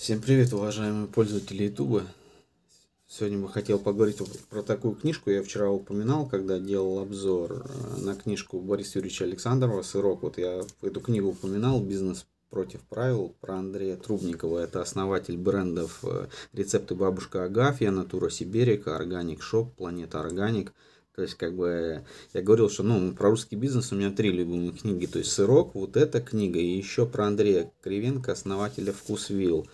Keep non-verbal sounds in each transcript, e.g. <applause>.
Всем привет, уважаемые пользователи YouTube. Сегодня бы хотел поговорить про такую книжку. Я вчера упоминал, когда делал обзор э, на книжку Бориса Юрьевича Александрова «Сырок». Вот я эту книгу упоминал «Бизнес против правил» про Андрея Трубникова. Это основатель брендов э, «Рецепты бабушка Агафья», «Натура Сиберика», «Органик Шоп», «Планета Органик». То есть, как бы, я говорил, что, ну, про русский бизнес у меня три любимые книги. То есть, «Сырок», вот эта книга, и еще про Андрея Кривенко, основателя «Вкус Вилл».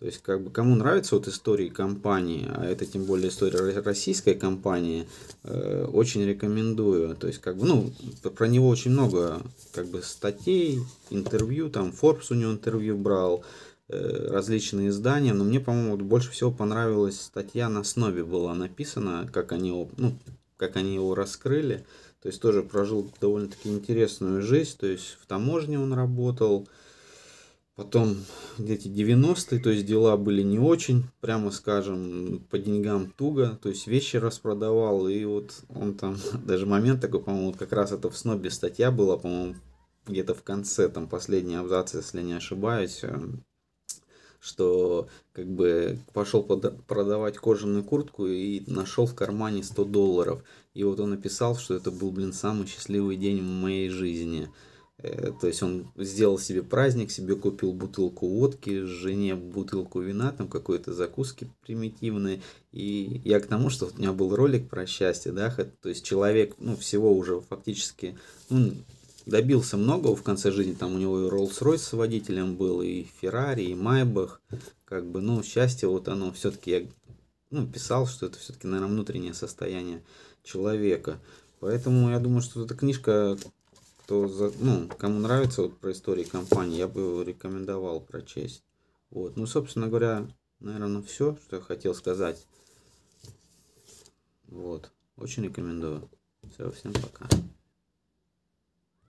То есть, как бы, кому нравится вот истории компании, а это тем более история российской компании, э, очень рекомендую. То есть, как бы, ну, про него очень много, как бы, статей, интервью, там, Forbes у него интервью брал, э, различные издания, но мне, по-моему, больше всего понравилась статья на основе была написана, как они, ну, как они его раскрыли. То есть тоже прожил довольно-таки интересную жизнь. То есть в таможне он работал. Потом эти 90-е, то есть дела были не очень, прямо скажем, по деньгам туго, то есть вещи распродавал, и вот он там, <laughs> даже момент такой, по-моему, как раз это в СНОБе статья была, по-моему, где-то в конце, там последний абзац, если не ошибаюсь, эм, что как бы пошел продавать кожаную куртку и нашел в кармане 100 долларов. И вот он написал, что это был, блин, самый счастливый день в моей жизни. Э, то есть он сделал себе праздник, себе купил бутылку водки, жене бутылку вина, там какой-то закуски примитивные. И я к тому, что у меня был ролик про счастье, да, то есть человек, ну, всего уже фактически, ну, добился многого в конце жизни. Там у него и Роллс-Ройс с водителем был, и Феррари и Майбах. Как бы, ну, счастье, вот оно все-таки, я ну, писал, что это все-таки, наверное, внутреннее состояние человека. Поэтому я думаю, что эта книжка, кто за, ну, кому нравится вот про истории компании, я бы его рекомендовал прочесть. Вот. Ну, собственно говоря, наверное, все, что я хотел сказать. Вот. Очень рекомендую. Все, всем пока.